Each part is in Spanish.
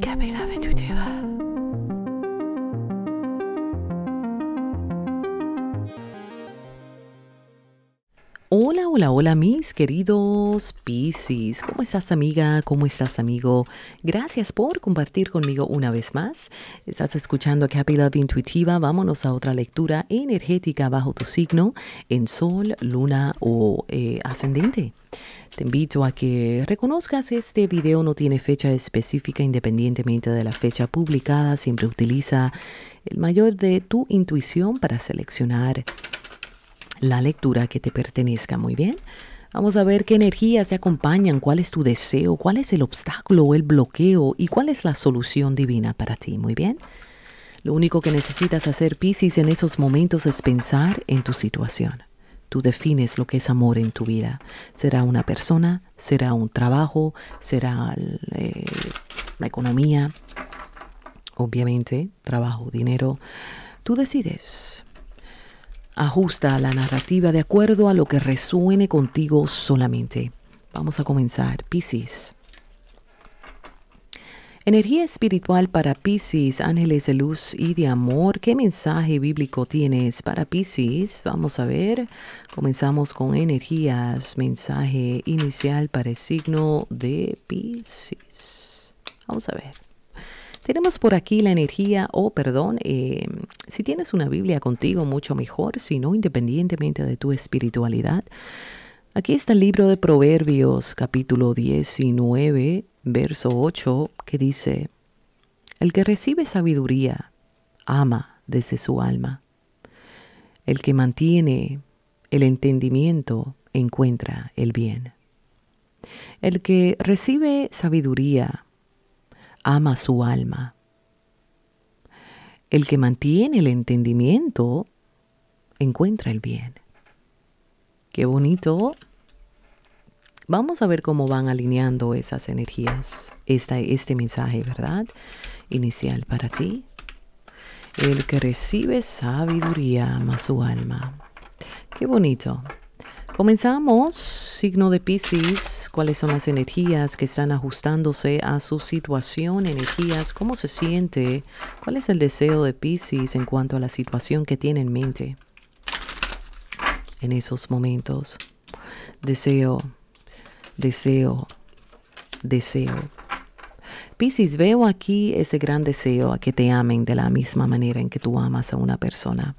Can't be nothing to do. Hola, hola mis queridos Piscis. ¿Cómo estás amiga? ¿Cómo estás amigo? Gracias por compartir conmigo una vez más. Estás escuchando Happy Love Intuitiva. Vámonos a otra lectura energética bajo tu signo en sol, luna o eh, ascendente. Te invito a que reconozcas este video no tiene fecha específica independientemente de la fecha publicada. Siempre utiliza el mayor de tu intuición para seleccionar la lectura que te pertenezca. Muy bien. Vamos a ver qué energías te acompañan, cuál es tu deseo, cuál es el obstáculo o el bloqueo y cuál es la solución divina para ti. Muy bien. Lo único que necesitas hacer, Pisces, en esos momentos es pensar en tu situación. Tú defines lo que es amor en tu vida. Será una persona, será un trabajo, será eh, la economía, obviamente, trabajo, dinero. Tú decides. Ajusta la narrativa de acuerdo a lo que resuene contigo solamente. Vamos a comenzar. Piscis. Energía espiritual para piscis ángeles de luz y de amor. ¿Qué mensaje bíblico tienes para piscis Vamos a ver. Comenzamos con energías, mensaje inicial para el signo de piscis Vamos a ver. Tenemos por aquí la energía, o oh, perdón, em, si tienes una Biblia contigo, mucho mejor, si no, independientemente de tu espiritualidad. Aquí está el libro de Proverbios, capítulo 19, verso 8, que dice, El que recibe sabiduría, ama desde su alma. El que mantiene el entendimiento, encuentra el bien. El que recibe sabiduría, ama su alma. El que mantiene el entendimiento encuentra el bien. Qué bonito. Vamos a ver cómo van alineando esas energías. este mensaje, ¿verdad? Inicial para ti. El que recibe sabiduría ama su alma. Qué bonito. Comenzamos, signo de Pisces, cuáles son las energías que están ajustándose a su situación, energías, cómo se siente, cuál es el deseo de Pisces en cuanto a la situación que tiene en mente en esos momentos. Deseo, deseo, deseo. Pisces, veo aquí ese gran deseo a que te amen de la misma manera en que tú amas a una persona.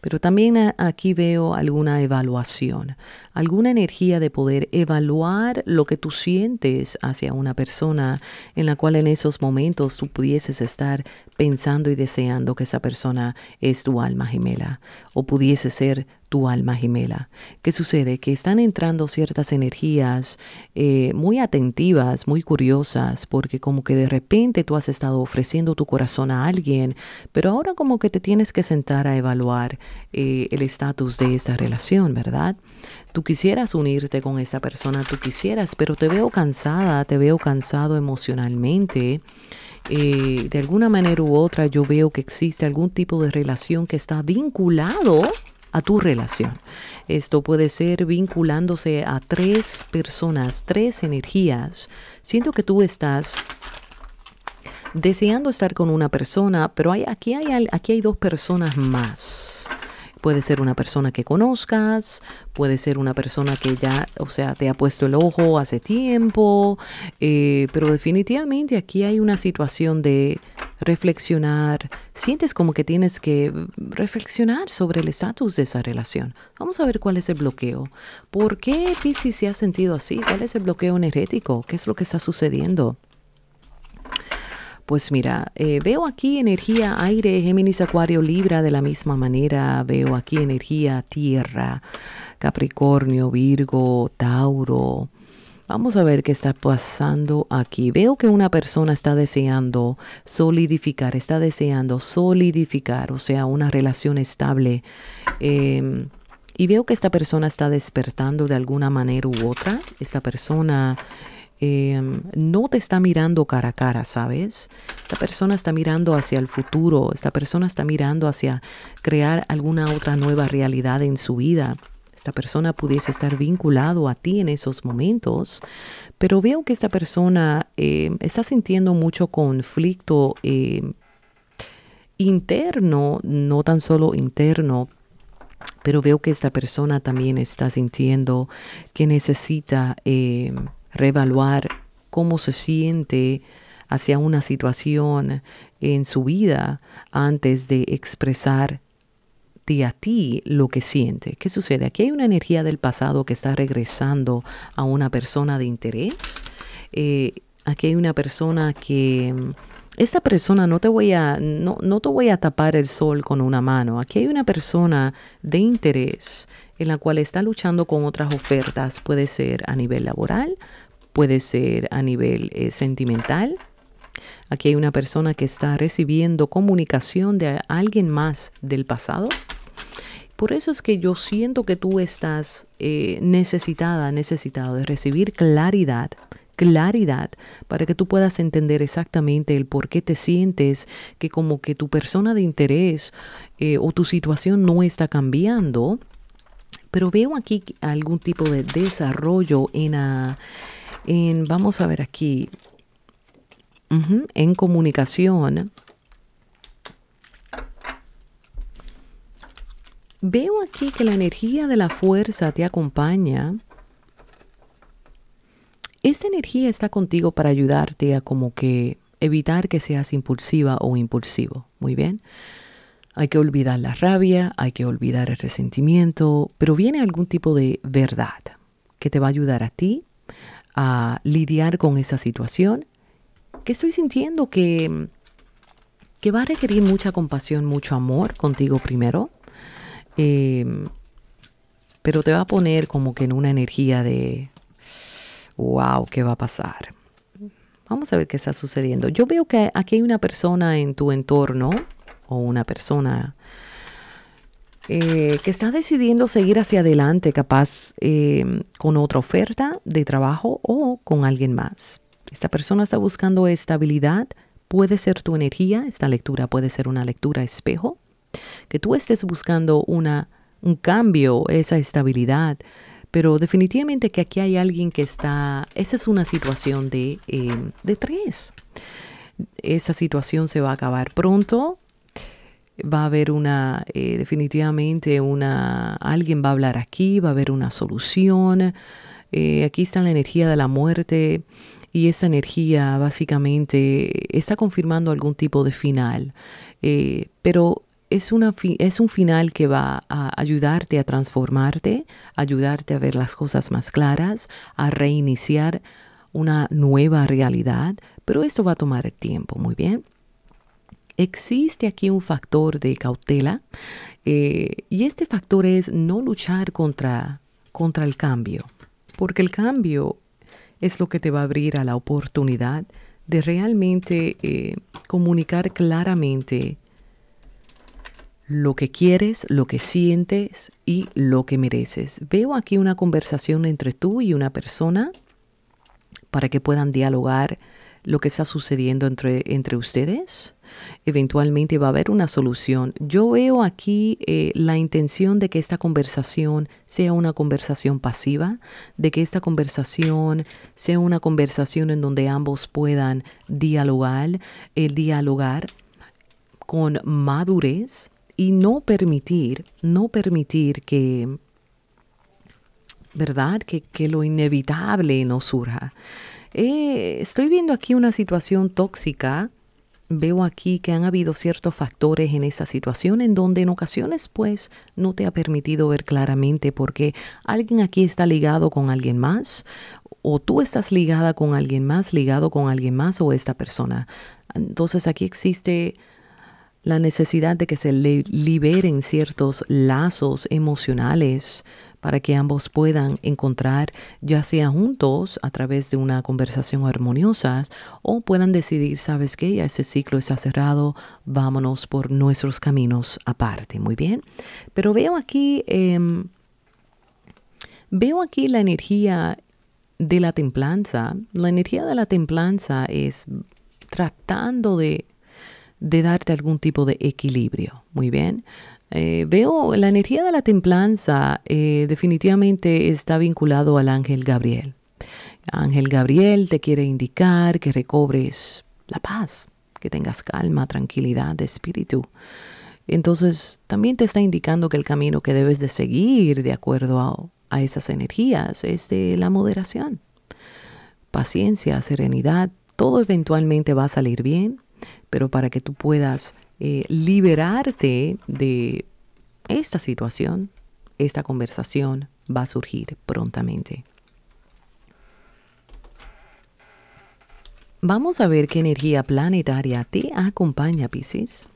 Pero también aquí veo alguna evaluación, alguna energía de poder evaluar lo que tú sientes hacia una persona en la cual en esos momentos tú pudieses estar pensando y deseando que esa persona es tu alma gemela o pudiese ser tu alma gemela. ¿Qué sucede? Que están entrando ciertas energías eh, muy atentivas, muy curiosas, porque como que de repente tú has estado ofreciendo tu corazón a alguien, pero ahora como que te tienes que sentar a evaluar eh, el estatus de esta relación, ¿verdad? Tú quisieras unirte con esta persona, tú quisieras, pero te veo cansada, te veo cansado emocionalmente. Eh, de alguna manera u otra yo veo que existe algún tipo de relación que está vinculado a tu relación. Esto puede ser vinculándose a tres personas, tres energías. Siento que tú estás deseando estar con una persona, pero hay, aquí, hay, aquí hay dos personas más. Puede ser una persona que conozcas, puede ser una persona que ya, o sea, te ha puesto el ojo hace tiempo, eh, pero definitivamente aquí hay una situación de reflexionar. Sientes como que tienes que reflexionar sobre el estatus de esa relación. Vamos a ver cuál es el bloqueo. ¿Por qué Pisces se ha sentido así? ¿Cuál es el bloqueo energético? ¿Qué es lo que está sucediendo? Pues mira, eh, veo aquí energía aire, Géminis, Acuario, Libra, de la misma manera veo aquí energía tierra, Capricornio, Virgo, Tauro. Vamos a ver qué está pasando aquí. Veo que una persona está deseando solidificar, está deseando solidificar, o sea, una relación estable. Em, y veo que esta persona está despertando de alguna manera u otra. Esta persona Em, no te está mirando cara a cara, ¿sabes? Esta persona está mirando hacia el futuro, esta persona está mirando hacia crear alguna otra nueva realidad en su vida. Esta persona pudiese estar vinculado a ti en esos momentos, pero veo que esta persona em, está sintiendo mucho conflicto em, interno, no tan solo interno, pero veo que esta persona también está sintiendo que necesita... Revaluar cómo se siente hacia una situación en su vida antes de expresar a ti lo que siente. ¿Qué sucede? Aquí hay una energía del pasado que está regresando a una persona de interés. Eh, aquí hay una persona que... Esta persona no te voy a no, no te voy a tapar el sol con una mano. Aquí hay una persona de interés en la cual está luchando con otras ofertas. Puede ser a nivel laboral, puede ser a nivel eh, sentimental. Aquí hay una persona que está recibiendo comunicación de alguien más del pasado. Por eso es que yo siento que tú estás eh, necesitada, necesitado de recibir claridad, claridad para que tú puedas entender exactamente el por qué te sientes que como que tu persona de interés eh, o tu situación no está cambiando pero veo aquí algún tipo de desarrollo en, ah, en vamos a ver aquí, en comunicación. Veo aquí que la energía de la fuerza te acompaña. Esta energía está contigo para ayudarte a como que evitar que seas impulsiva o impulsivo. Muy bien. Hay que olvidar la rabia, hay que olvidar el resentimiento, pero viene algún tipo de verdad que te va a ayudar a ti a lidiar con esa situación que estoy sintiendo que, que va a requerir mucha compasión, mucho amor contigo primero, em, pero te va a poner como que en una energía de, wow, ¿qué va a pasar? Vamos a ver qué está sucediendo. Yo veo que aquí hay una persona en tu entorno una persona eh, que está decidiendo seguir hacia adelante, capaz eh, con otra oferta de trabajo o con alguien más. Esta persona está buscando estabilidad, puede ser tu energía, esta lectura puede ser una lectura espejo, que tú estés buscando una, un cambio, esa estabilidad, pero definitivamente que aquí hay alguien que está, esa es una situación de, eh, de tres. Esa situación se va a acabar pronto, va a haber una, eh, definitivamente una, alguien va a hablar aquí, va a haber una solución. Eh, aquí está la energía de la muerte y esa energía básicamente está confirmando algún tipo de final. Eh, pero es, una es, un final que va a ayudarte a transformarte, ayudarte a ver las cosas más claras, a reiniciar una nueva realidad, pero esto va a tomar tiempo, muy bien existe aquí un factor de cautela eh, y este factor es no luchar contra, contra el cambio, porque el cambio es lo que te va a abrir a la oportunidad de realmente eh, comunicar claramente lo que quieres, lo que sientes y lo que mereces. Veo aquí una conversación entre tú y una persona para que puedan dialogar lo que está sucediendo entre, entre ustedes. Eventualmente va a haber una solución. Yo veo aquí eh, la intención de que esta conversación sea una conversación pasiva, de que esta conversación sea una conversación en donde ambos puedan dialogar, el eh, dialogar con madurez y no permitir, no permitir que, ¿verdad? Que, que lo inevitable no surja. Eh, estoy viendo aquí una situación tóxica. Veo aquí que han habido ciertos factores en esa situación en donde en ocasiones pues no te ha permitido ver claramente porque alguien aquí está ligado con alguien más o tú estás ligada con alguien más, ligado con alguien más o esta persona. Entonces aquí existe la necesidad de que se liberen ciertos lazos emocionales para que ambos puedan encontrar, ya sea juntos a través de una conversación armoniosa, o puedan decidir, sabes que ya ese ciclo está cerrado, vámonos por nuestros caminos aparte. Muy bien. Pero veo aquí, em, veo aquí la energía de la templanza. La energía de la templanza es tratando de de darte algún tipo de equilibrio. Muy bien. Eh, veo la energía de la templanza eh, definitivamente está vinculado al ángel Gabriel. Ángel Gabriel te quiere indicar que recobres la paz, que tengas calma, tranquilidad de espíritu. Entonces también te está indicando que el camino que debes de seguir de acuerdo a, a esas energías es de la moderación. Paciencia, serenidad, todo eventualmente va a salir bien pero para que tú puedas eh, liberarte de esta situación, esta conversación va a surgir prontamente. Vamos a ver qué energía planetaria te acompaña, Pisces.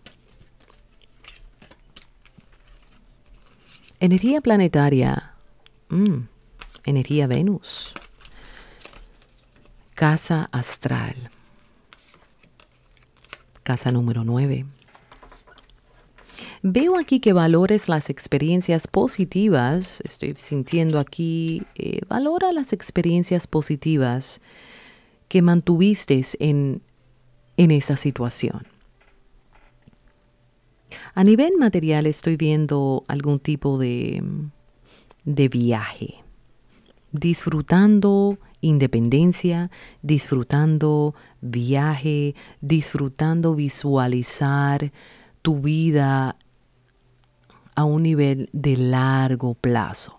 Energía planetaria. Mm, energía Venus. Casa astral. Casa número 9. Veo aquí que valores las experiencias positivas. Estoy sintiendo aquí, eh, valora las experiencias positivas que mantuviste en, en esa situación. A nivel material estoy viendo algún tipo de, de viaje disfrutando independencia, disfrutando viaje, disfrutando visualizar tu vida a un nivel de largo plazo.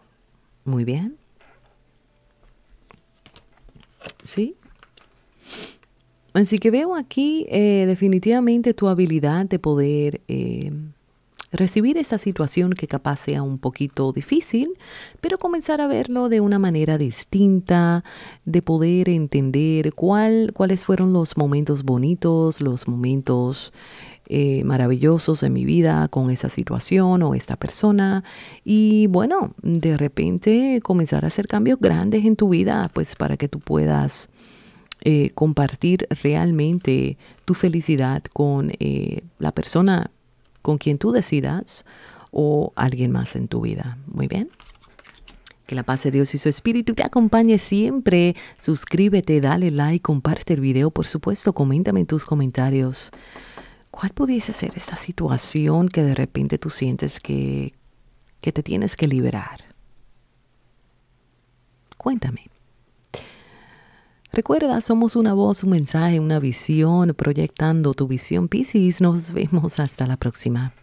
Muy bien. ¿Sí? Así que veo aquí eh, definitivamente tu habilidad de poder eh, recibir esa situación que capaz sea un poquito difícil, pero comenzar a verlo de una manera distinta, de poder entender cuál, cuáles fueron los momentos bonitos, los momentos eh, maravillosos de mi vida con esa situación o esta persona. Y bueno, de repente comenzar a hacer cambios grandes en tu vida, pues para que tú puedas... Eh, compartir realmente tu felicidad con eh, la persona con quien tú decidas o alguien más en tu vida. Muy bien. Que la paz de Dios y su espíritu te acompañe siempre. Suscríbete, dale like, comparte el video, por supuesto, coméntame en tus comentarios. ¿Cuál pudiese ser esta situación que de repente tú sientes que, que te tienes que liberar? Cuéntame. Recuerda, somos una voz, un mensaje, una visión, proyectando tu visión, Piscis. Nos vemos hasta la próxima.